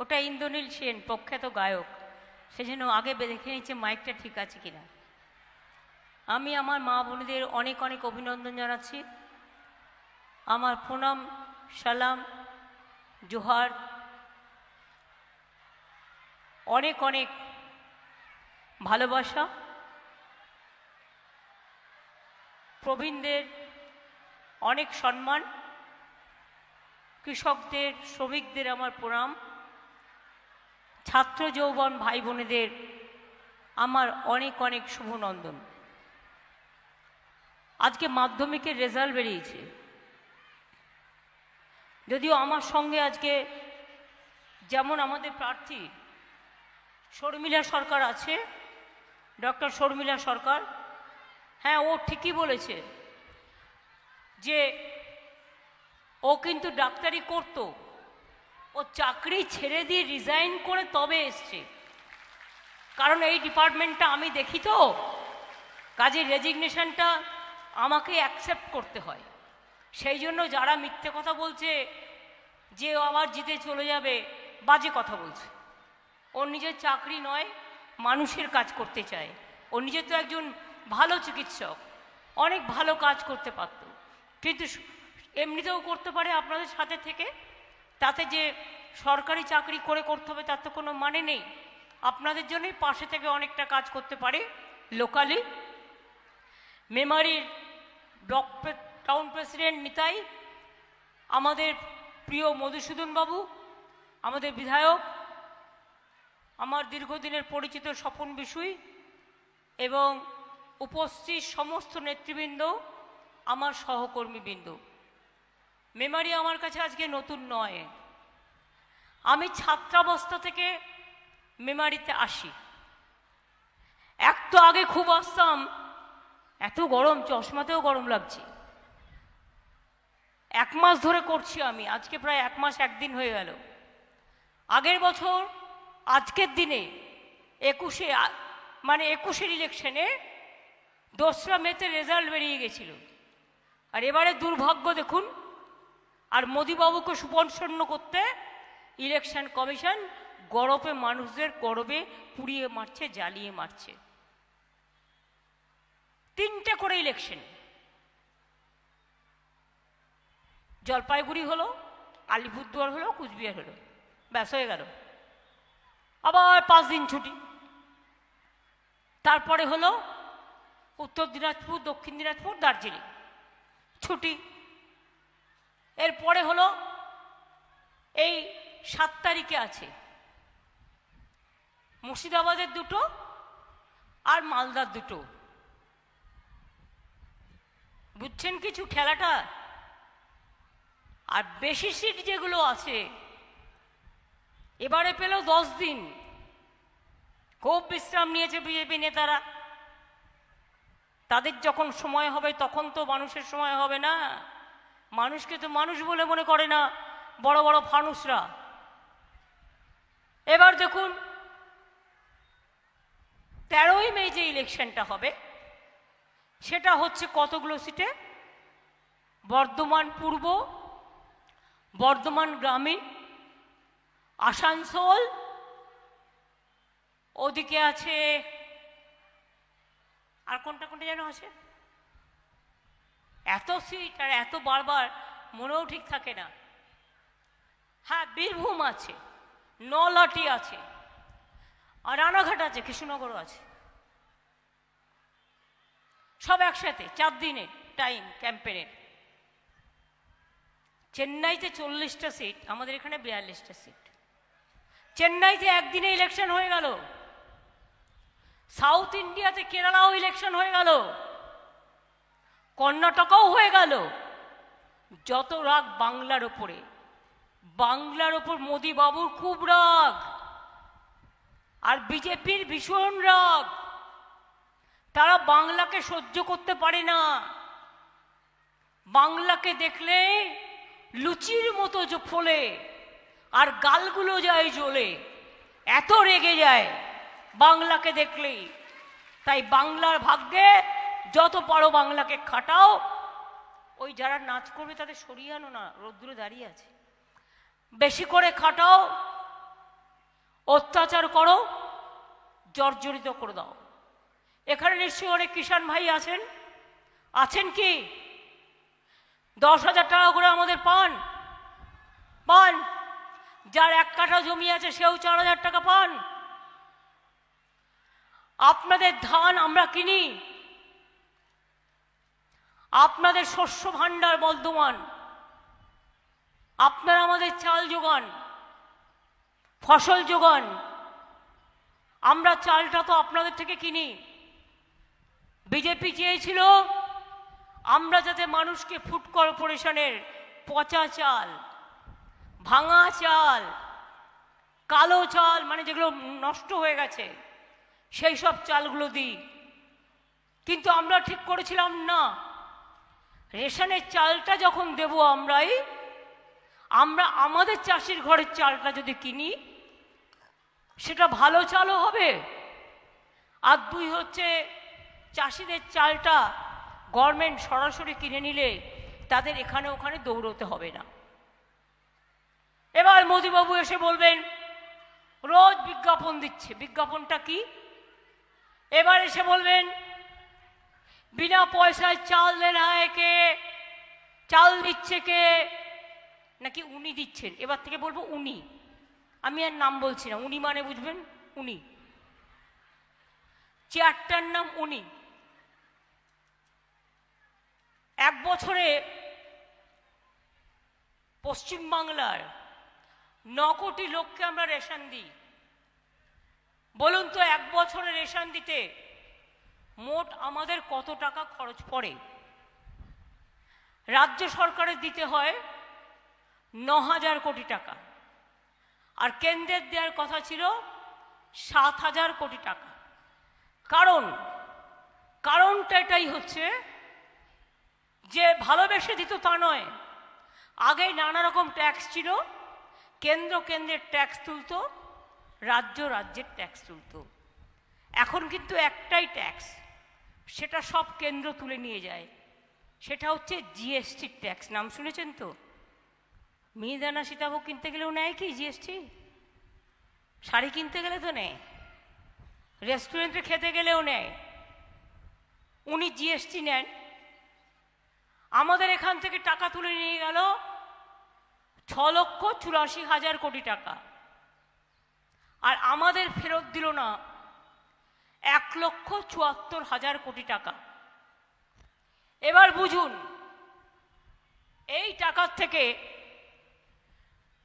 ওটা ইন্দ্রনীল সেন প্রখ্যাত গায়ক সেজন্য আগে দেখে নিচ্ছে মাইকটা ঠিক আছে কিনা আমি আমার মা বোনদের অনেক অনেক অভিনন্দন জানাচ্ছি আমার প্রণাম সালাম জোহার অনেক অনেক ভালোবাসা প্রবীণদের অনেক সম্মান কৃষকদের শ্রমিকদের আমার প্রণাম ছাত্র যৌবন ভাই বোনেদের আমার অনেক অনেক শুভনন্দন আজকে মাধ্যমিকের রেজাল্ট বেরিয়েছে যদিও আমার সঙ্গে আজকে যেমন আমাদের প্রার্থী শর্মিলা সরকার আছে ডক্টর শর্মিলা সরকার হ্যাঁ ও ঠিকই বলেছে যে ও কিন্তু ডাক্তারি করতো ও চাকরি ছেড়ে দিয়ে রিজাইন করে তবে এসছে কারণ এই ডিপার্টমেন্টটা আমি দেখি তো কাজে রেজিগনেশনটা আমাকে অ্যাকসেপ্ট করতে হয় সেই জন্য যারা মিথ্যে কথা বলছে যে আবার জিতে চলে যাবে বাজে কথা বলছে ও নিজের চাকরি নয় মানুষের কাজ করতে চায় ও নিজে তো একজন ভালো চিকিৎসক অনেক ভালো কাজ করতে পারত কিন্তু এমনিতেও করতে পারে আপনাদের সাথে থেকে তাতে যে সরকারি চাকরি করে করতে হবে তার তো কোনো মানে নেই আপনাদের জন্যই পাশে থেকে অনেকটা কাজ করতে পারে লোকালি মেমারির ডক টাউন প্রেসিডেন্ট নিতাই আমাদের প্রিয় মধুসূদনবাবু আমাদের বিধায়ক আমার দীর্ঘদিনের পরিচিত স্বপন বিশুই এবং উপস্থিত সমস্ত নেতৃবৃন্দ আমার সহকর্মীবৃন্দ মেমারি আমার কাছে আজকে নতুন নয় আমি ছাত্রাবস্থা থেকে মেমারিতে আসি এক তো আগে খুব আসতাম এত গরম চশমাতেও গরম লাগছে এক মাস ধরে করছি আমি আজকে প্রায় এক মাস একদিন হয়ে গেল আগের বছর আজকের দিনে একুশে মানে একুশের ইলেকশনে দোসরা মেতে রেজাল্ট বেরিয়ে গেছিল আর এবারে দুর্ভাগ্য দেখুন আর মোদিবাবুকে সুপনসন্ন করতে ইলেকশন কমিশন গরপে মানুষদের গরবে পুড়িয়ে মারছে জ্বালিয়ে মারছে তিনটে করে ইলেকশন জলপাইগুড়ি হলো আলিপুরদুয়ার হলো কুচবিহার হলো ব্যাস হয়ে গেল আবার পাঁচ দিন ছুটি তারপরে হলো উত্তর দিনাজপুর দক্ষিণ দিনাজপুর দার্জিলিং ছুটি এরপরে হলো এই সাত তারিখে আছে মুর্শিদাবাদের দুটো আর মালদার দুটো বুঝছেন কিছু খেলাটা আর বেশি সিট যেগুলো আছে এবারে পেল দশ দিন খুব বিশ্রাম নিয়েছে বিজেপি নেতারা তাদের যখন সময় হবে তখন তো মানুষের সময় হবে না মানুষকে তো মানুষ বলে মনে করে না বড় বড় ফানুষরা এবার দেখুন তেরোই মে যে ইলেকশনটা হবে সেটা হচ্ছে কতগুলো সিটে বর্ধমান পূর্ব বর্ধমান গ্রামীণ আসানসোল ওদিকে আছে আর কোনটা কোনটা যেন আছে এত সুইট আর এত বারবার মনেও ঠিক থাকে না হ্যাঁ বীরভূম আছে নলাটি আছে আর রানাঘাট আছে কৃষ্ণনগরও আছে সব একসাথে চার দিনের টাইম ক্যাম্পেনের চেন্নাইতে চল্লিশটা সিট আমাদের এখানে বিয়াল্লিশটা সিট চেন্নাইতে একদিনে ইলেকশন হয়ে গেল সাউথ ইন্ডিয়াতে কেরালাও ইলেকশন হয়ে গেল কর্ণাটকাও হয়ে গেল যত রাগ বাংলার ওপরে বাংলার ওপর মোদিবাবুর খুব রাগ আর বিজেপির ভীষণ রাগ তারা বাংলাকে সহ্য করতে পারে না বাংলাকে দেখলে লুচির মতো ফোলে আর গালগুলো যায় জ্বলে এত রেগে যায় বাংলাকে দেখলেই তাই বাংলার ভাগ্যে যত পারো বাংলাকে খাটাও ওই যারা নাচ করবে তাদের সরিয়ে আনো না রোদ্দুরে দাঁড়িয়ে আছে বেশি করে খাটাও অত্যাচার করো জর্জরিত করে দাও এখানে নিশ্চয়ই অনেক কিষাণ ভাই আছেন আছেন কি দশ হাজার টাকা করে আমাদের পান পান যার এক কাঠা জমি আছে সেও চার হাজার টাকা পান আপনাদের ধান আমরা কিনি আপনাদের শস্য ভাণ্ডার বর্ধমান আপনারা আমাদের চাল যোগান ফসল যোগান আমরা চালটা তো আপনাদের থেকে কিনি বিজেপি চেয়েছিল আমরা যাতে মানুষকে ফুড কর্পোরেশনের পচা চাল ভাঙা চাল কালো চাল মানে যেগুলো নষ্ট হয়ে গেছে সেই সব চালগুলো দিই কিন্তু আমরা ঠিক করেছিলাম না রেশনের চালটা যখন দেব আমরাই আমরা আমাদের চাষির ঘরের চালটা যদি কিনি সেটা ভালো চালও হবে আর দুই হচ্ছে চাষিদের চালটা গভর্নমেন্ট সরাসরি কিনে নিলে তাদের এখানে ওখানে দৌড়তে হবে না এবার মোদীবাবু এসে বলবেন রোজ বিজ্ঞাপন দিচ্ছে বিজ্ঞাপনটা কি এবার এসে বলবেন বিনা পয়সায় চাল দেন কে চাল দিচ্ছে কে নাকি উনি দিচ্ছেন এবার থেকে বলবো উনি আমি আর নাম বলছি না উনি মানে বুঝবেন উনি চেয়ারটার নাম উনি এক বছরে পশ্চিমবাংলার ন কোটি লোককে আমরা রেশন দিই বলুন তো এক বছরে রেশন দিতে মোট আমাদের কত টাকা খরচ পড়ে রাজ্য সরকারের দিতে হয় ন হাজার কোটি টাকা আর কেন্দ্রের দেওয়ার কথা ছিল সাত হাজার কোটি টাকা কারণ কারণটা এটাই হচ্ছে যে ভালোবেসে দিত তা নয় আগে নানা রকম ট্যাক্স ছিল কেন্দ্র কেন্দ্রের ট্যাক্স তুলত রাজ্য রাজ্যের ট্যাক্স তুলত এখন কিন্তু একটাই ট্যাক্স সেটা সব কেন্দ্র তুলে নিয়ে যায় সেটা হচ্ছে জিএসটি ট্যাক্স নাম শুনেছেন তো মিহিদানা সীতাভোগ কিনতে গেলেও নেয় কি জিএসটি শাড়ি কিনতে গেলে তো নেয় রেস্টুরেন্টে খেতে গেলেও নেয় উনি জিএসটি নেন আমাদের এখান থেকে টাকা তুলে নিয়ে গেল ছ লক্ষ চুরাশি হাজার কোটি টাকা আর আমাদের ফেরত দিল না এক লক্ষ চুয়াত্তর হাজার কোটি টাকা এবার বুঝুন এই টাকার থেকে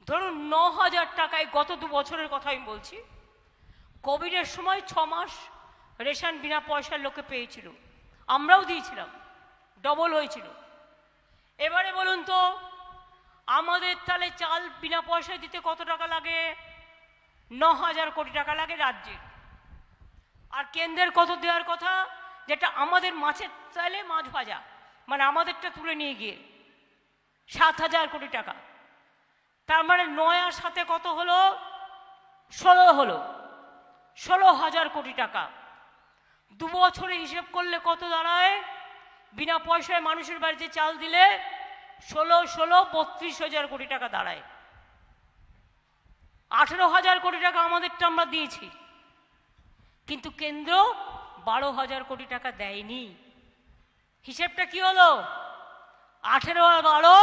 ধরুন ন হাজার টাকায় গত দু বছরের কথা আমি বলছি কোভিডের সময় ছ মাস রেশন বিনা পয়সার লোকে পেয়েছিল আমরাও দিয়েছিলাম ডবল হয়েছিল এবারে বলুন তো আমাদের তাহলে চাল বিনা পয়সায় দিতে কত টাকা লাগে ন হাজার কোটি টাকা লাগে রাজ্যের আর কেন্দ্রের কত দেওয়ার কথা যেটা আমাদের মাছের চাইলে মাছ ভাজা মানে আমাদেরটা তুলে নিয়ে গিয়ে সাত হাজার কোটি টাকা তার মানে নয় আর সাথে কত হলো ষোলো হলো ষোলো হাজার কোটি টাকা দু বছরে হিসেব করলে কত দাঁড়ায় বিনা পয়সায় মানুষের বাড়িতে চাল দিলে ষোলো ষোলো বত্রিশ হাজার কোটি টাকা দাঁড়ায় আঠেরো হাজার কোটি টাকা আমাদেরটা আমরা দিয়েছি কিন্তু কেন্দ্র বারো হাজার কোটি টাকা দেয়নি হিসেবটা কি হলো আঠেরো আর বারো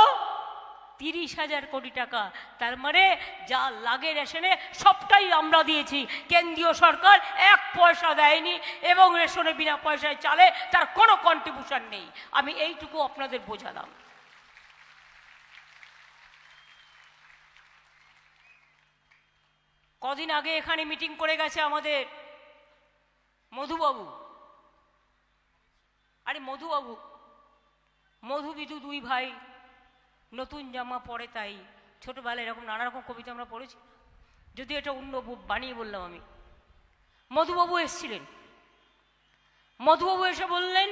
তিরিশ হাজার কোটি টাকা তার মানে যা লাগে রেশনে সবটাই আমরা দিয়েছি কেন্দ্রীয় সরকার এক পয়সা দেয়নি এবং রেশনে বিনা পয়সায় চালে তার কোনো কন্ট্রিবিউশন নেই আমি এইটুকু আপনাদের বোঝালাম কদিন আগে এখানে মিটিং করে গেছে আমাদের মধুবাবু আরে মধুবাবু মধু বিধু দুই ভাই নতুন জামা পরে তাই ছোটোবেলায় এরকম নানা রকম কবিতা আমরা পড়েছি যদি এটা অন্য বানিয়ে বললাম আমি মধুবাবু এসছিলেন মধুবাবু এসে বললেন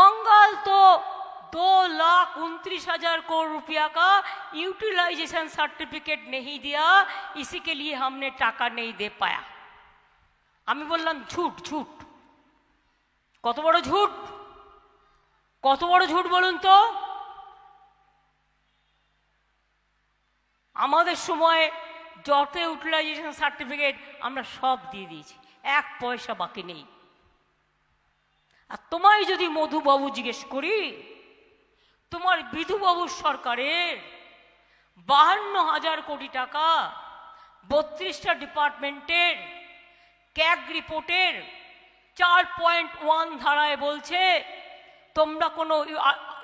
বঙ্গাল তো दो লাখ উনত্রিশ হাজার কোর রুপিয়া কা ইউটিলাইজেশন সার্টিফিকেট নেই দিয়া ইসিকে লিয়ে আমনে টাকা নেই দে পায়া আমি বললাম ঝুট ঝুট কত বড় ঝুট কত বড় ঝুট বলুন তো আমাদের সময় যত ইউটিলাইজেশন সার্টিফিকেট আমরা সব দিয়ে দিয়েছি এক পয়সা বাকি নেই আর তোমায় যদি মধুবাবু জিজ্ঞেস করি তোমার বিধুবাবুর সরকারের বাহান্ন হাজার কোটি টাকা বত্রিশটা ডিপার্টমেন্টের ক্যাগ রিপোর্টের চার পয়েন্ট ওয়ান ধারায় বলছে তোমরা কোনো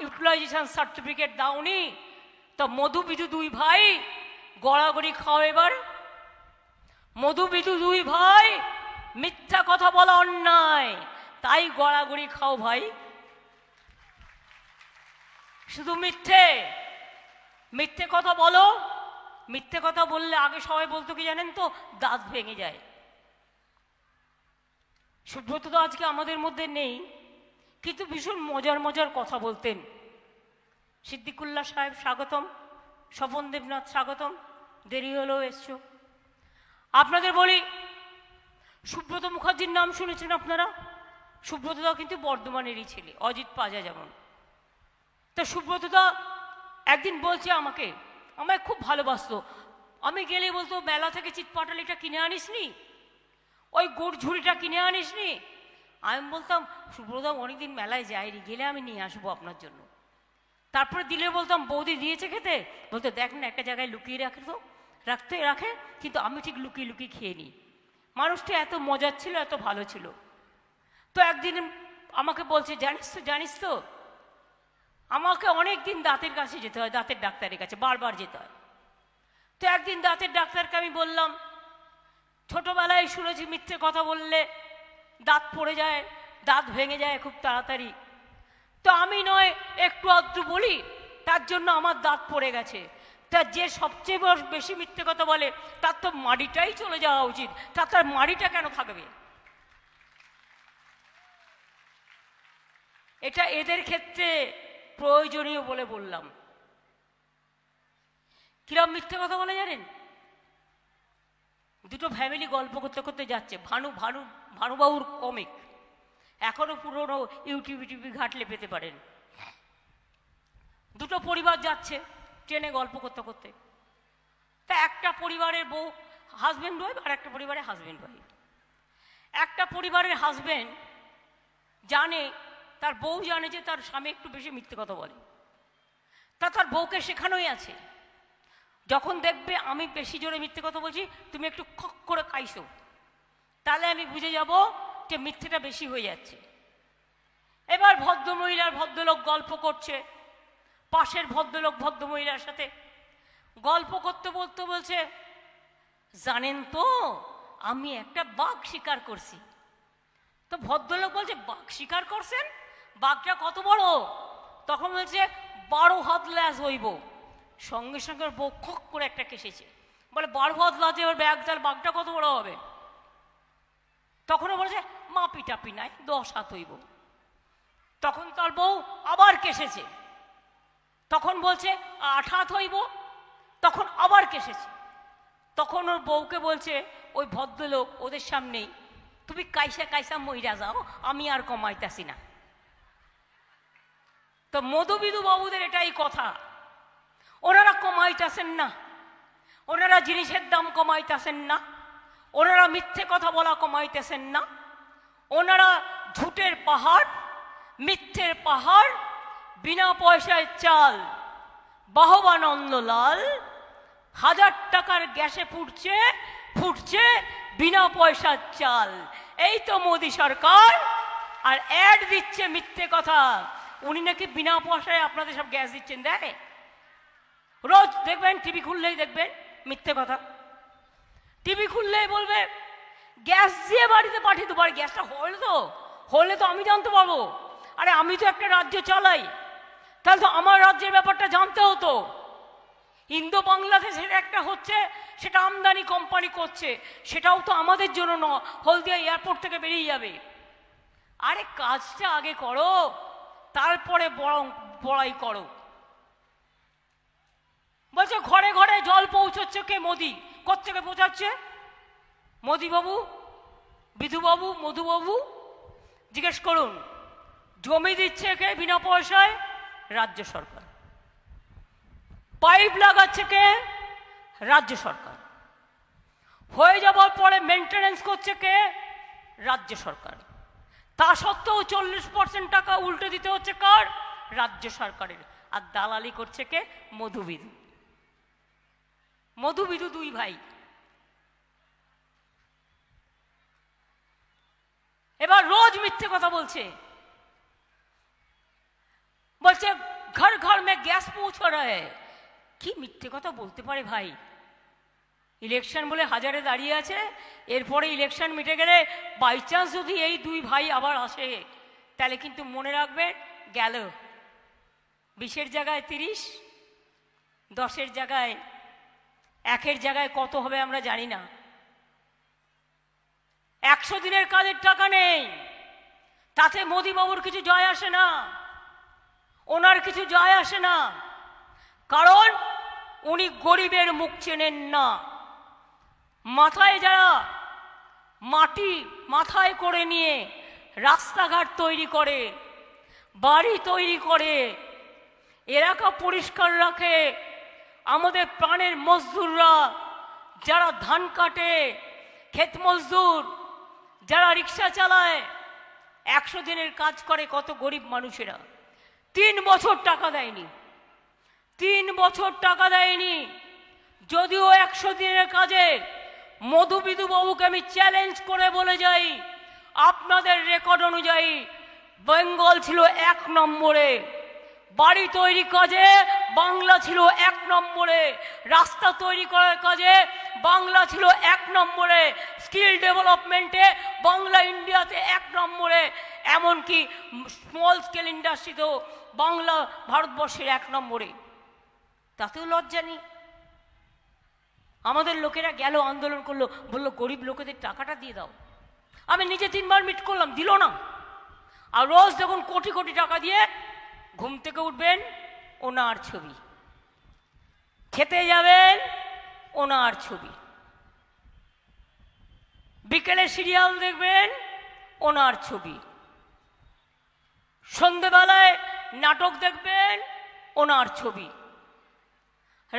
ইউটিলাইজেশন সার্টিফিকেট uh, দাওনি তো মধু বিধু দুই ভাই গড়াগড়ি খাও এবার মধু বিধু দুই ভাই মিথ্যা কথা বলা অন্যায় তাই গড়াগড়ি খাও ভাই শুধু মিথ্যে মিথ্যে কথা বলো মিথ্যে কথা বললে আগে সবাই বলতো কি জানেন তো দাঁত ভেঙে যায় সুব্রত তো আজকে আমাদের মধ্যে নেই কিন্তু ভীষণ মজার মজার কথা বলতেন সিদ্দিকুল্লা সাহেব স্বাগতম স্বপন দেবনাথ স্বাগতম দেরি হলেও এসছো আপনাদের বলি সুব্রত মুখার্জির নাম শুনেছেন আপনারা সুব্রতদা কিন্তু বর্ধমানেরই ছেলে অজিত পাজা যেমন তা সুব্রতদা একদিন বলছে আমাকে আমায় খুব ভালোবাসত আমি গেলে বলতো বেলা থেকে চিৎপাটালিটা কিনে আনিসনি নি ওই গুড় ঝুড়িটা কিনে আনিস নি আমি বলতাম সুব্রতা অনেকদিন মেলায় যাইনি গেলে আমি নিয়ে আসবো আপনার জন্য তারপরে দিলে বলতাম বৌদি দিয়েছে খেতে বলতো দেখ না একটা জায়গায় লুকিয়ে রাখে তো রাখতে রাখে কিন্তু আমি ঠিক লুকিয়ে লুকিয়ে খেয়ে নিই মানুষটি এত মজার ছিল এত ভালো ছিল তো একদিন আমাকে বলছে জানিস তো জানিস তো আমাকে অনেক দিন দাঁতের কাছে যেতে হয় দাঁতের ডাক্তারের কাছে বারবার যেতে হয় তো একদিন দাঁতের ডাক্তারকে আমি বললাম ছোটবেলায় শুনেছি মিথ্যে কথা বললে দাঁত পড়ে যায় দাঁত ভেঙে যায় খুব তাড়াতাড়ি তো আমি নয় একটু আধটু বলি তার জন্য আমার দাঁত পড়ে গেছে তা যে সবচেয়ে বেশি মিথ্যে কথা বলে তার তো মাড়িটাই চলে যাওয়া উচিত তার তার মাড়িটা কেন থাকবে এটা এদের ক্ষেত্রে প্রয়োজনীয় বলে বললাম কিরম মিথ্যে কথা বলে জানেন দুটো ফ্যামিলি গল্প করতে করতে যাচ্ছে ভানু ভানু ভানুবাবুর কমিক এখনও পুরনো ইউটিউব টিভি ঘাটলে পেতে পারেন দুটো পরিবার যাচ্ছে ট্রেনে গল্প করতে করতে তা একটা পরিবারের বউ হাজব্যান্ড ওয়াইফ আর একটা পরিবারের হাজব্যান্ড ওয়াইফ একটা পরিবারের হাজব্যান্ড জানে তার বউ জানে যে তার স্বামী একটু বেশি মিথ্যে কথা বলে তা তার বউকে শেখানোই আছে যখন দেখবে আমি বেশি জোরে মিথ্যে কথা বলছি তুমি একটু খক করে খাইছো তাহলে আমি বুঝে যাব যে মিথ্যেটা বেশি হয়ে যাচ্ছে এবার ভদ্রমহিলার ভদ্রলোক গল্প করছে পাশের ভদ্রলোক ভদ্রমহিলার সাথে গল্প করতে বলতে বলছে জানেন তো আমি একটা বাঘ শিকার করছি তো ভদ্রলোক বলছে বাঘ শিকার করছেন বাঘটা কত বড় তখন বলছে বারো হাত ল্যাস হইব সঙ্গে সঙ্গে ওর বক্ষক করে একটা কেসেছে বলে বারবদ লজে ওর ব্যাগ জাল বাঘটা কত বড় হবে তখনও বলেছে মাপি টাপি নাই দশ হাত হইব তখন তার বউ আবার কেসেছে তখন বলছে আট হাত হইব তখন আবার কেসেছে তখন ওর বউকে বলছে ওই ভদ্রলোক ওদের সামনেই তুমি কাইসা কাইসা মইরা যাও আমি আর কমাইতাছি না তো মধুবিধু বাবুদের এটাই কথা ওনারা কমাইতেছেন না ওনারা জিনিসের দাম কমাইতেছেন না ওনারা মিথ্যে কথা বলা কমাইতেছেন না ওনারা ঝুটের পাহাড় মিথ্যের পাহাড় বিনা পয়সায় চাল বাহবানন্দলাল হাজার টাকার গ্যাসে ফুটছে ফুটছে বিনা পয়সার চাল এই তো মোদী সরকার আর অ্যাড দিচ্ছে মিথ্যে কথা উনি নাকি বিনা পয়সায় আপনাদের সব গ্যাস দিচ্ছেন দেখে রোজ দেখবেন টিভি খুললেই দেখবেন মিথ্যে কথা টিভি খুললেই বলবে গ্যাস দিয়ে বাড়িতে পাঠিয়ে দেবো আর গ্যাসটা হলে তো হলে তো আমি জানতে পারবো আরে আমি তো একটা রাজ্য চালাই তাহলে তো আমার রাজ্যের ব্যাপারটা জানতে হতো ইন্দো বাংলাদেশের একটা হচ্ছে সেটা আমদানি কোম্পানি করছে সেটাও তো আমাদের জন্য ন হলদিয়া এয়ারপোর্ট থেকে বেরিয়ে যাবে আরে কাজটা আগে করো তারপরে বরং বড়াই করো বলছে ঘরে ঘরে জল পৌঁছচ্ছে কে মোদি কোথেকে পৌঁছাচ্ছে মোদিবাবু বিধুবাবু মধুবাবু জিজ্ঞেস করুন জমি দিচ্ছে কে বিনা পয়সায় রাজ্য সরকার পাইপ লাগাচ্ছে কে রাজ্য সরকার হয়ে যাবার পরে মেনটেন্স করছে কে রাজ্য সরকার তা সত্ত্বেও চল্লিশ পার্সেন্ট টাকা উল্টে দিতে হচ্ছে কার রাজ্য সরকারের আর দালালি করছে কে মধুবিধু মধুবিধু দুই ভাই এবার রোজ মিথ্যে কথা বলছে বলছে ঘর ঘর মে গ্যাস পৌঁছ রে কি মিথ্যে কথা বলতে পারে ভাই ইলেকশন বলে হাজারে দাঁড়িয়ে আছে এরপরে ইলেকশন মিটে গেলে বাই চান্স যদি এই দুই ভাই আবার আসে তাহলে কিন্তু মনে রাখবে গেল বিশের জায়গায় তিরিশ দশের জায়গায় একের জায়গায় কত হবে আমরা জানি না একশো দিনের কাজের টাকা নেই তাতে মোদিবাবুর কিছু জয় আসে না ওনার কিছু জয় আসে না কারণ উনি গরিবের মুখ চেনেন না মাথায় যারা মাটি মাথায় করে নিয়ে রাস্তাঘাট তৈরি করে বাড়ি তৈরি করে এলাকা পরিষ্কার রাখে আমাদের প্রাণের মজদুররা যারা ধান কাটে ক্ষেত মজদুর যারা রিক্সা চালায় একশো দিনের কাজ করে কত গরিব মানুষেরা তিন বছর টাকা দেয়নি তিন বছর টাকা দেয়নি যদিও একশো দিনের কাজে মধুবিধু বাবুকে আমি চ্যালেঞ্জ করে বলে যাই আপনাদের রেকর্ড অনুযায়ী বেঙ্গল ছিল এক নম্বরে বাড়ি তৈরি কাজে বাংলা ছিল এক নম্বরে রাস্তা তৈরি করার কাজে বাংলা ছিল এক নম্বরে স্কিল ডেভেলপমেন্টে বাংলা ইন্ডিয়াতে এক নম্বরে এমনকি স্মল স্কেল ইন্ডাস্ট্রিতেও বাংলা ভারতবর্ষের এক নম্বরে তাতেও লজ্জা নেই আমাদের লোকেরা গেল আন্দোলন করলো বললো গরিব লোকেদের টাকাটা দিয়ে দাও আমি নিজে তিনবার মিট করলাম দিল না আর রোজ যখন কোটি কোটি টাকা দিয়ে ঘুম থেকে উঠবেন ওনার ছবি খেতে যাবেন ওনার ছবি বিকেলে সিরিয়াল দেখবেন ওনার ছবি সন্ধেবেলায় নাটক দেখবেন ওনার ছবি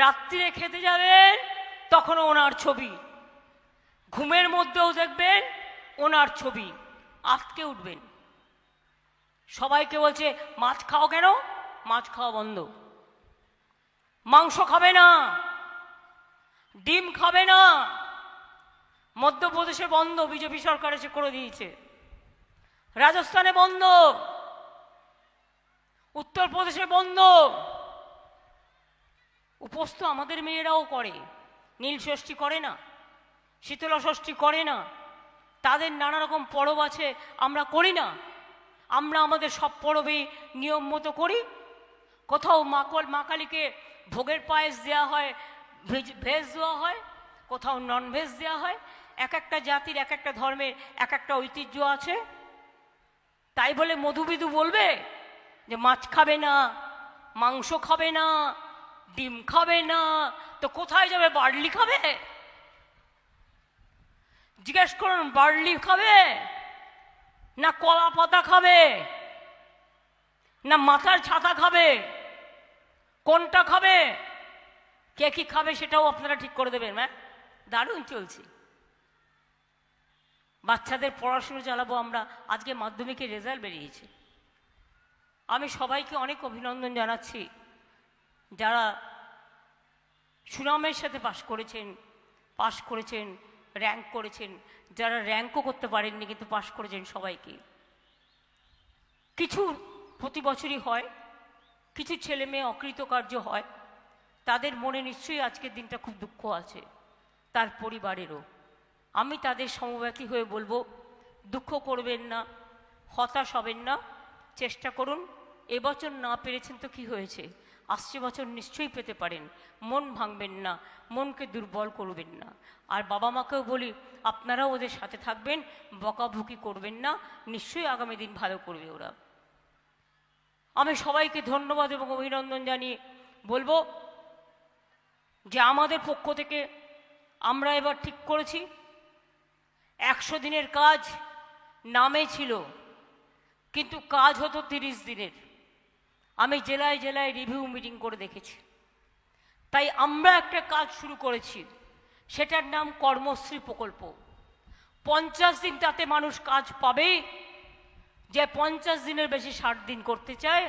রাত্রিরে খেতে যাবেন তখনও ওনার ছবি ঘুমের মধ্যেও দেখবেন ওনার ছবি আজকে উঠবেন সবাইকে বলছে মাছ খাও কেন মাছ খাওয়া বন্ধ মাংস খাবে না ডিম খাবে না মধ্যপ্রদেশে বন্ধ বিজেপি সরকার এসে করে দিয়েছে রাজস্থানে বন্ধ উত্তরপ্রদেশে বন্ধ উপোস তো আমাদের মেয়েরাও করে নীল ষষ্ঠী করে না শীতলা ষষ্ঠী করে না তাদের নানা রকম পরব আছে আমরা করি না আমরা আমাদের সব পরবে নিয়ম মতো করি কোথাও মাকল মাকালিকে ভোগের পায়েস দেওয়া হয় ভেজ দেওয়া হয় কোথাও ননভেজ দেওয়া হয় এক একটা জাতির এক একটা ধর্মের এক একটা ঐতিহ্য আছে তাই বলে মধুবিধু বলবে যে মাছ খাবে না মাংস খাবে না ডিম খাবে না তো কোথায় যাবে বার্লি খাবে জিজ্ঞেস করুন বার্লি খাবে না কলা পাতা খাবে না মাথার ছাতা খাবে কোনটা খাবে কে কি খাবে সেটাও আপনারা ঠিক করে দেবেন ম্যাম দারুণ চলছে বাচ্চাদের পড়াশুনো চালাবো আমরা আজকে মাধ্যমিকে রেজাল্ট বেরিয়েছে আমি সবাইকে অনেক অভিনন্দন জানাচ্ছি যারা সুনামের সাথে পাশ করেছেন পাশ করেছেন র্যাঙ্ক করেছেন যারা র্যাঙ্কও করতে পারেননি কিন্তু পাশ করেছেন সবাইকে কিছু প্রতি বছরই হয় কিছু ছেলে মেয়ে অকৃতকার্য হয় তাদের মনে নিশ্চয়ই আজকের দিনটা খুব দুঃখ আছে তার পরিবারেরও আমি তাদের সমব্যাপী হয়ে বলবো দুঃখ করবেন না হতাশ হবেন না চেষ্টা করুন এবছর না পেরেছেন তো কি হয়েছে আসছে বছর নিশ্চয়ই পেতে পারেন মন ভাঙবেন না মনকে দুর্বল করবেন না আর বাবা মাকেও বলি আপনারাও ওদের সাথে থাকবেন বকাভুকি করবেন না নিশ্চয়ই আগামী দিন ভালো করবে ওরা আমি সবাইকে ধন্যবাদ এবং অভিনন্দন জানিয়ে বলবো যে আমাদের পক্ষ থেকে আমরা এবার ঠিক করেছি একশো দিনের কাজ নামে ছিল কিন্তু কাজ হতো তিরিশ দিনের আমি জেলায় জেলায় রিভিউ মিটিং করে দেখেছি তাই আমরা একটা কাজ শুরু করেছি সেটার নাম কর্মশ্রী প্রকল্প পঞ্চাশ দিন তাতে মানুষ কাজ পাবে যে পঞ্চাশ দিনের বেশি ষাট দিন করতে চায়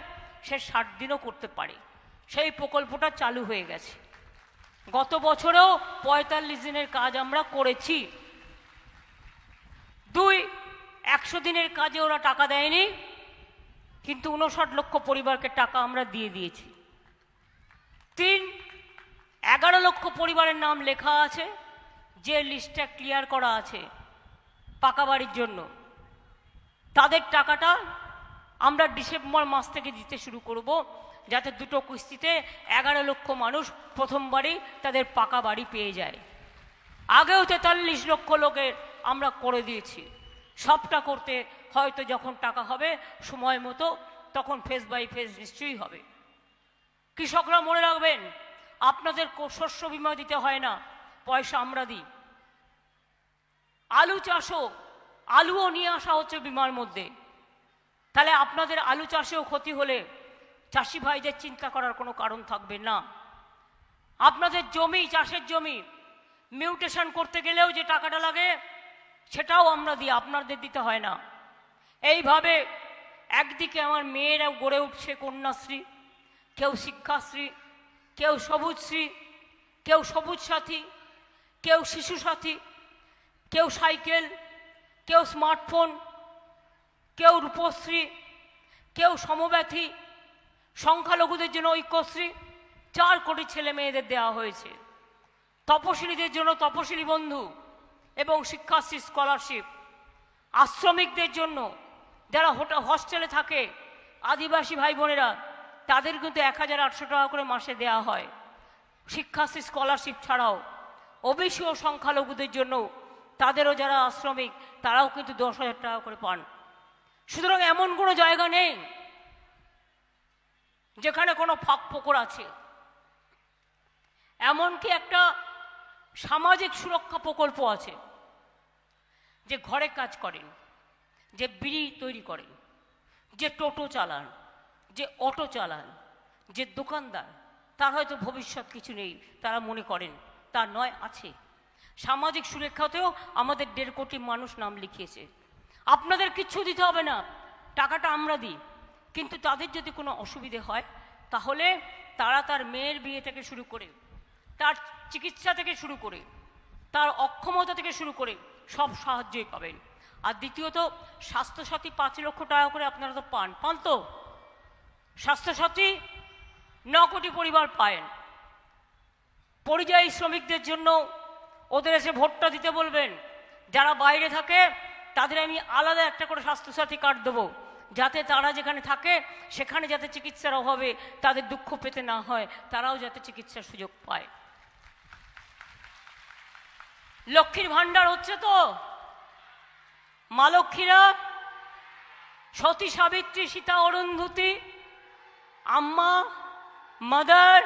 সে ষাট দিনও করতে পারে সেই প্রকল্পটা চালু হয়ে গেছে গত বছরেও পঁয়তাল্লিশ দিনের কাজ আমরা করেছি দুই একশো দিনের কাজে ওরা টাকা দেয়নি কিন্তু উনষাট লক্ষ পরিবারকে টাকা আমরা দিয়ে দিয়েছি তিন এগারো লক্ষ পরিবারের নাম লেখা আছে যে লিস্টটা ক্লিয়ার করা আছে পাকা বাড়ির জন্য তাদের টাকাটা আমরা ডিসেম্বর মাস থেকে দিতে শুরু করব যাতে দুটো কিস্তিতে এগারো লক্ষ মানুষ প্রথমবারই তাদের পাকা বাড়ি পেয়ে যায় আগেও তেতাল্লিশ লক্ষ লোকের আমরা করে দিয়েছি সবটা করতে হয়তো যখন টাকা হবে সময় মতো তখন ফেস বাই ফেস নিশ্চয়ই হবে কৃষকরা মনে রাখবেন আপনাদের শস্য বিমা দিতে হয় না পয়সা আমরা দিই আলু চাষও আলুও নিয়ে আসা হচ্ছে বিমার মধ্যে তাহলে আপনাদের আলু চাষেও ক্ষতি হলে চাষি ভাইদের চিন্তা করার কোনো কারণ থাকবে না আপনাদের জমি চাষের জমি মিউটেশন করতে গেলেও যে টাকাটা লাগে সেটাও আমরা দিই আপনাদের দিতে হয় না এইভাবে একদিকে আমার মেয়েরা গড়ে উঠছে কন্যাশ্রী কেউ শিক্ষাশ্রী কেউ সবুজশ্রী কেউ সবুজ সাথী কেউ শিশু সাথী কেউ সাইকেল কেউ স্মার্টফোন কেউ রূপশ্রী কেউ সমব্যাথী সংখ্যালঘুদের জন্য ঐক্যশ্রী চার কোটি ছেলে মেয়েদের দেওয়া হয়েছে তপশিলীদের জন্য তপশিলী বন্ধু এবং শিক্ষাশ্রী স্কলারশিপ আশ্রমিকদের জন্য যারা হোটেল হস্টেলে থাকে আদিবাসী ভাই বোনেরা তাদের কিন্তু এক হাজার আটশো টাকা করে মাসে দেয়া হয় শিক্ষাশ্রী স্কলারশিপ ছাড়াও ওবিসি ও সংখ্যালঘুদের জন্য তাদেরও যারা আশ্রমিক তারাও কিন্তু দশ হাজার টাকা করে পান সুতরাং এমন কোনো জায়গা নেই যেখানে কোনো ফাঁক ফোকর আছে এমনকি একটা সামাজিক সুরক্ষা প্রকল্প আছে যে ঘরে কাজ করেন যে বিড়ি তৈরি করেন যে টোটো চালান যে অটো চালান যে দোকানদার তার হয়তো ভবিষ্যৎ কিছু নেই তারা মনে করেন তা নয় আছে সামাজিক সুরক্ষাতেও আমাদের দেড় কোটি মানুষ নাম লিখিয়েছে আপনাদের কিচ্ছু দিতে হবে না টাকাটা আমরা দিই কিন্তু তাদের যদি কোনো অসুবিধে হয় তাহলে তারা তার মেয়ের বিয়ে থেকে শুরু করে তার চিকিৎসা থেকে শুরু করে তার অক্ষমতা থেকে শুরু করে সব সাহায্যই পাবেন আর দ্বিতীয়ত স্বাস্থ্যসাথী পাঁচ লক্ষ টাকা করে আপনারা তো পান পান তো স্বাস্থ্যসাথী ন কোটি পরিবার পায়েন পরিযায়ী শ্রমিকদের জন্য ওদের এসে ভোটটা দিতে বলবেন যারা বাইরে থাকে তাদের আমি আলাদা একটা করে স্বাস্থ্যসাথী কার্ড দেবো যাতে তারা যেখানে থাকে সেখানে যাতে চিকিৎসার অভাবে তাদের দুঃখ পেতে না হয় তারাও যাতে চিকিৎসার সুযোগ পায় লক্ষ্মীর ভাণ্ডার হচ্ছে তো মা লক্ষ্মীরা সতী সাবিত্রী সীতা অরুন্ধুতি আম্মা মাদার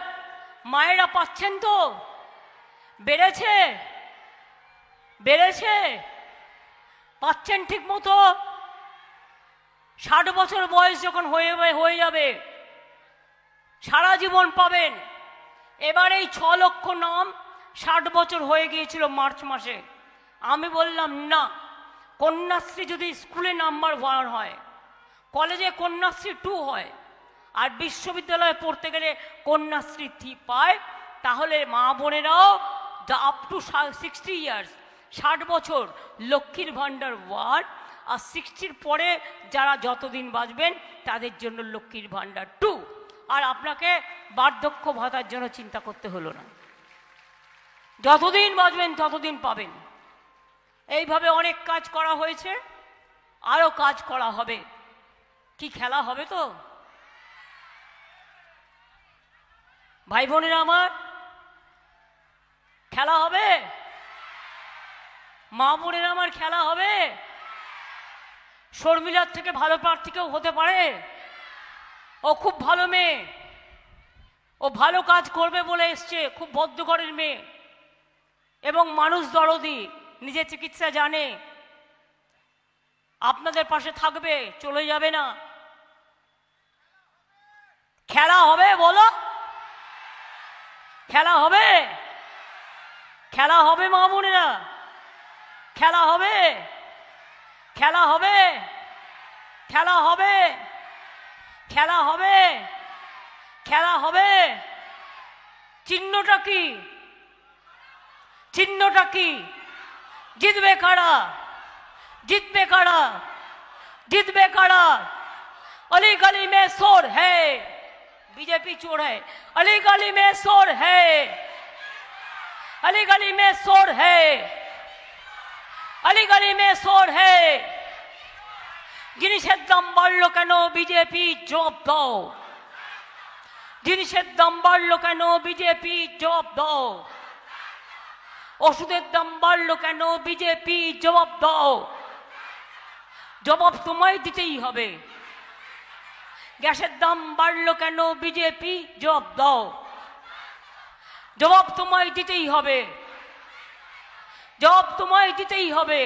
মায়েরা পাচ্ছেন তো বেড়েছে বেড়েছে পাচ্ছেন ঠিক মতো ষাট বছর বয়স যখন হয়ে হয়ে যাবে সারা জীবন পাবেন এবার এই ছ লক্ষ নাম ষাট বছর হয়ে গিয়েছিল মার্চ মাসে আমি বললাম না কন্যাশ্রী যদি স্কুলে নাম্বার ওয়ান হয় কলেজে কন্যাশ্রী টু হয় আর বিশ্ববিদ্যালয়ে পড়তে গেলে কন্যাশ্রী থ্রি পায় তাহলে মা বোনেরাও আপ টু সিক্সটি ইয়ার্স ষাট বছর লক্ষ্মীর ভাণ্ডার ওয়ান আর সিক্সটির পরে যারা যতদিন বাঁচবেন তাদের জন্য লক্ষ্মীর ভাণ্ডার টু আর আপনাকে বার্ধক্য ভাতার জন্য চিন্তা করতে হলো না যতদিন বাঁচবেন ততদিন পাবেন এইভাবে অনেক কাজ করা হয়েছে আরও কাজ করা হবে কি খেলা হবে তো ভাই বোনেরা আমার খেলা হবে মা বোনেরা আমার খেলা হবে শর্মিলার থেকে ভালো প্রার্থীকেও হতে পারে ও খুব ভালো মেয়ে ও ভালো কাজ করবে বলে এসছে খুব বদ্ধ ঘরের মেয়ে এবং মানুষ দরদি নিজের চিকিৎসা জানে আপনাদের পাশে থাকবে চলে যাবে না খেলা হবে বলো খেলা হবে খেলা হবে মা বোনেরা খেলা হবে খেলা হবে খেলা হবে খেলা হবে খেলা হবে চিহ্নটা কি চিহ্নটা কি জিতবে কারা জিতবে কারা জিतबे खड़ा अली गली में शोर है बीजेपी चोर है अली गली में शोर है अली गली में शोर है अली गली में शोर है জিনিসের দাম বাড়লো কেন বিজেপি জব দাও জিনিসের দাম বাড়লো কেন বিজেপি জব দাও ওষুধের দাম বাড়লো কেন বিজেপি জবাব দাও জবাব তোমায় দিতেই হবে গ্যাসের দাম বাড়লো কেন বিজেপি জবাব দাও জবাব তোমায় দিতেই হবে জবাব তোমায় দিতেই হবে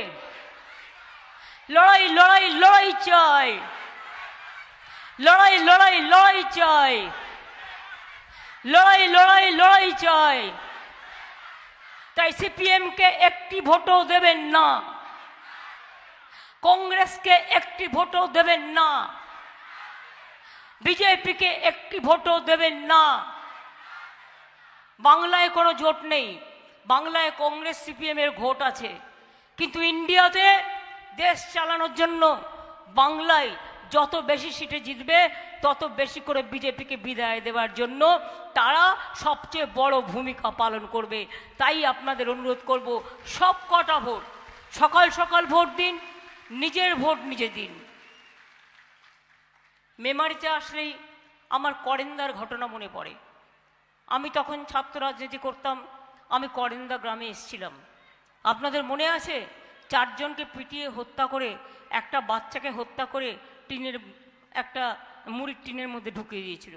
লড়াই লড়াই লড়াই চাই লড়াই লড়াই লড়াই চাই লড়াই লড়াই লড়াই চাই তাই সিপিএমকে একটি ভোটও দেবেন না কংগ্রেসকে একটি ভোটও দেবেন না বিজেপিকে একটি ভোটও দেবেন না বাংলায় কোনো জোট নেই বাংলায় কংগ্রেস সিপিএমের ভোট আছে কিন্তু ইন্ডিয়াতে দেশ চালানোর জন্য বাংলায় যত বেশি সিটে জিতবে তত বেশি করে বিজেপিকে বিদায় দেওয়ার জন্য তারা সবচেয়ে বড় ভূমিকা পালন করবে তাই আপনাদের অনুরোধ করব সব কটা ভোট সকাল সকাল ভোট দিন নিজের ভোট নিজে দিন মেমারিতে আসলেই আমার করেন্দার ঘটনা মনে পড়ে আমি তখন ছাত্র রাজনীতি করতাম আমি করেন্দা গ্রামে এসছিলাম আপনাদের মনে আছে চারজনকে পিটিয়ে হত্যা করে একটা বাচ্চাকে হত্যা করে টিনের একটা মুড়ির টিনের মধ্যে ঢুকিয়ে দিয়েছিল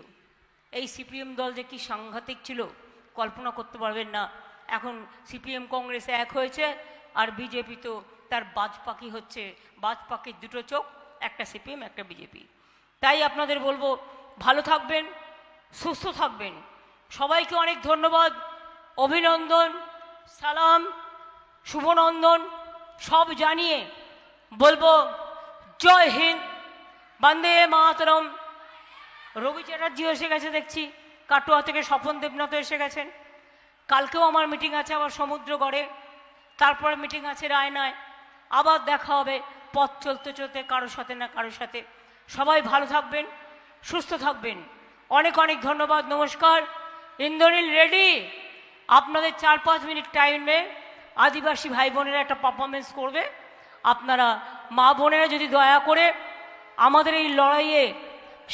এই সিপিএম দল যে কি সাংঘাতিক ছিল কল্পনা করতে পারবেন না এখন সিপিএম কংগ্রেস এক হয়েছে আর বিজেপি তো তার বাজ পাখি হচ্ছে বাজ পাখির দুটো চোখ একটা সিপিএম একটা বিজেপি তাই আপনাদের বলবো ভালো থাকবেন সুস্থ থাকবেন সবাইকে অনেক ধন্যবাদ অভিনন্দন সালাম শুভনন্দন সব জানিয়ে বলবো জয় হিন্দ বন্দে মাতরম রবি চ্যাটার্জি এসে গেছে দেখছি কাটোয়া থেকে স্বপন দেবনাথ এসে গেছেন কালকেও আমার মিটিং আছে আবার সমুদ্র গড়ে তারপরে মিটিং আছে রায়নায় আবার দেখা হবে পথ চলতে চলতে কারোর সাথে না কারোর সাথে সবাই ভালো থাকবেন সুস্থ থাকবেন অনেক অনেক ধন্যবাদ নমস্কার ইন্দ্রনীল রেডি আপনাদের চার পাঁচ মিনিট টাইমে আদিবাসী ভাই বোনেরা একটা পারফরমেন্স করবে আপনারা মা বোনেরা যদি দয়া করে আমাদের এই লড়াইয়ে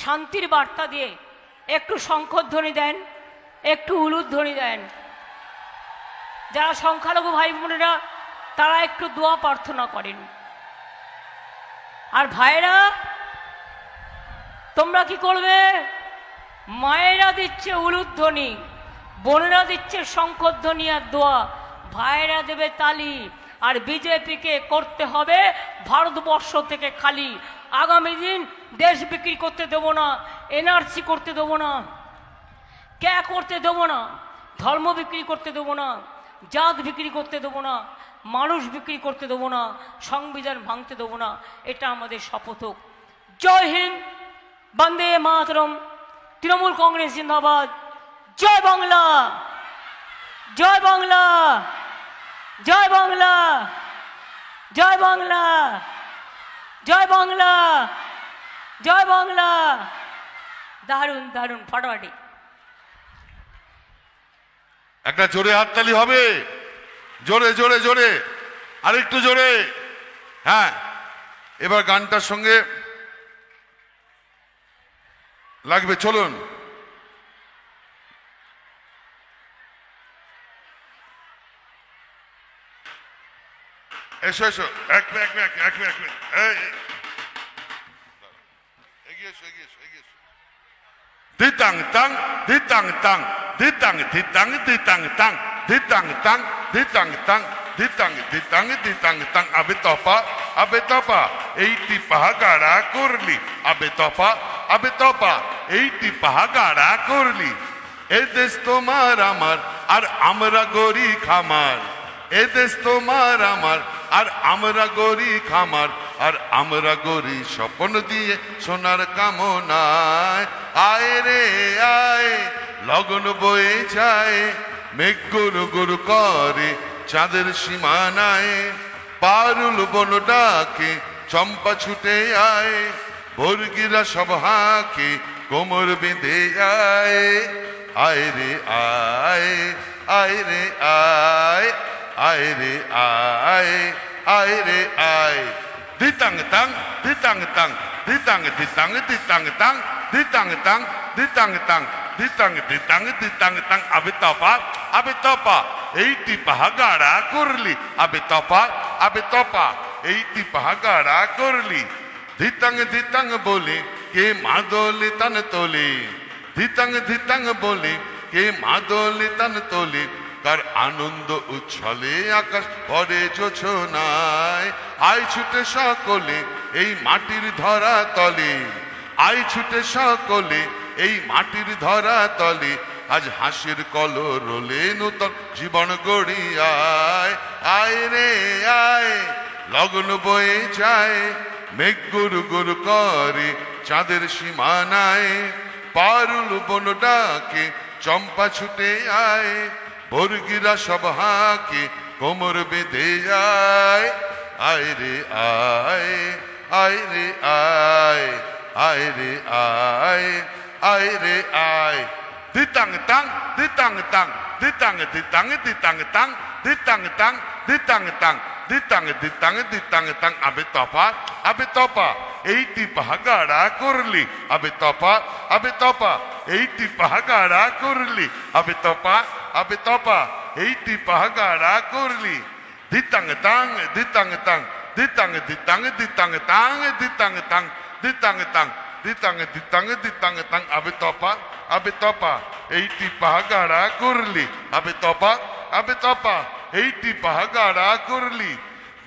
শান্তির বার্তা দিয়ে একটু শঙ্খধ্বনি দেন একটু উলুধ্বনি দেন যারা সংখ্যালঘু ভাই বোনেরা তারা একটু দোয়া প্রার্থনা করেন আর ভাইরা তোমরা কি করবে মায়েরা দিচ্ছে উলুধ্বনি বোনেরা দিচ্ছে শঙ্করধ্বনি আর দোয়া ভাইরা দেবে তালি আর বিজেপিকে করতে হবে ভারতবর্ষ থেকে খালি আগামী দিন দেশ বিক্রি করতে দেবো না এনআরসি করতে দেবো না ক্যা করতে দেবো না ধর্ম বিক্রি করতে দেবো না জাত বিক্রি করতে দেবো না মানুষ বিক্রি করতে দেবো না সংবিধান ভাঙতে দেবো না এটা আমাদের শপথ হোক জয় হিন্দ বন্দে মাতরম তৃণমূল কংগ্রেস জিন্দাবাদ জয় বাংলা জয় বাংলা জয় বাংলা জয় বাংলা জয় বাংলা জয় বাংলা দারুণ দারুণ ফটাফাটি একটা জোরে হাততালি হবে জোরে জোরে জোরে আরেকটু জোরে হ্যাঁ এবার গানটার সঙ্গে লাগবে চলুন এসো এসো এক মিনিট এক মিনিট এক মিনিট এক মিনিট এগিয়ে এসো এগিয়ে এসো এগিয়ে এসো দি তাং তাং দি তাং তাং দি তাং দি তাং দি তাং তাং di tang tang di tang tang di tang di tang di tang tang abe topa abe topa এই টিপাহা গাড়া করলি আবে তফা আবে তফা এই টিপাহা গাড়া করলি এ দেশ তোমার আমার আর আমরা গরি খামার এ দেশ তোমার আমার আর আমরা গরি খামার আর আমরা গরি স্বপ্ন দিয়ে সোনার কামনায় আয় রে আয় লগন বয়ে যায় মেঘ গুরু গরু করে চাঁদের সীমানায় পারুল বন ডাকে চম্পা ছুটে আয় বর্গিরা সব হাঁকে কোমর বেঁধে আয় আয় রে আয় আয় রে আয় आए रे आए आए रे आए ditang tang ditang tang ditang ditang ditang tang ditang tang ditang tang ditang ditang ditang tang abi topa abi topa এইটি পাহাগাড়া করলি আবে তপা আবে তপা এইটি পাহাগাড়া করলি ধিতাং ধিতাং বলে কে মাদলে তান তোলে ধিতাং ধিতাং বলে কে মাদলে তান তোলে তার আনন্দ উচ্ছলে আকাশ ভরে জোছনায় আয় ছুটে সকলে এই মাটির ধরা তলে আয় ছুটে সকলে এই মাটির ধরা তলে আজ হাসির কল রোলে নূতন জীবন গড়িয়ায় আয় রে আয় লগ্ন বয়ে যায় মেঘ গুরু গুরু করে চাঁদের সীমানায় পারুল বন ডাকে চম্পা ছুটে আয় মুরগিরা সব কোমর বেঁধে যায় আয় রে আয় আয় রে আয় আয় রে আয় আয় রে আয় দিতাং তাং দিতাং তাং দিতাং দিতাং দিতাং তাং দিতাং তাং দিতাং তাং দিতাং দিতাং দিতাং তাং আবে তপা আবে তপা এইটি পাহাগাড়া করলি আবে তপা আবে তপা এইটি পাহাগাড়া করলি আবে তপা Abe topa? Iti pahagara kurli. Ditang tang, ditang tang, ditang ditang ditang tang, ditang tang, ditang tang, ditang ditang ditang tang. Apa topa? Abe topa? Iti pahagara kurli. Abe topa? Abe topa? Iti pahagara kurli.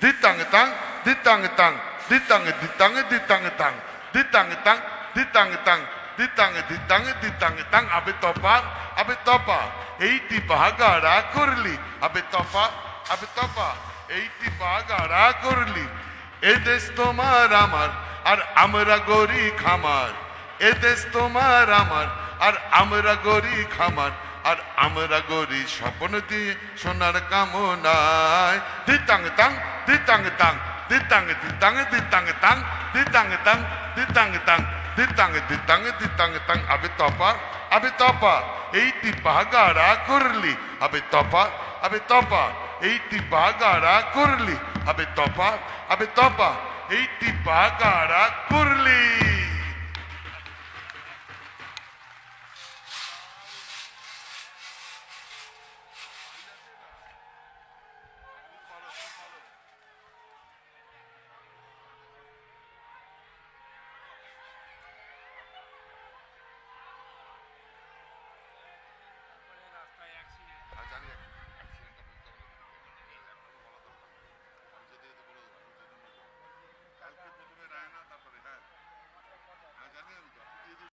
Ditang tang, ditang tang, ditang ditang ditang tang, ditang tang, ditang tang. দিতাঙ্গে দিতাঙ্গে দিতাঙ্গে তাং আবে তপা আবে তপা এইটি বাগাড়া করলি আবে তপা আবে তপা এইটি বাগাড়া করলি এ দেশ তোমার আমার আর আমরা গরি খামার এ দেশ তোমার আমার আর আমরা গরি খামার আর আমরা গরি স্বপ্ন দিয়ে সোনার কামনায় দিতাং তাং দিতাং তাং দিতাং দিতাং দিতাং তাং দিতাং তাং দিতাং তাং ditang ditang ditang tang abe topa abe topa এইটি বাগাড়া করলি আবে তপা আবে তপা এইটি বাগাড়া করলি আবে তপা আবে তপা এইটি বাগাড়া করলি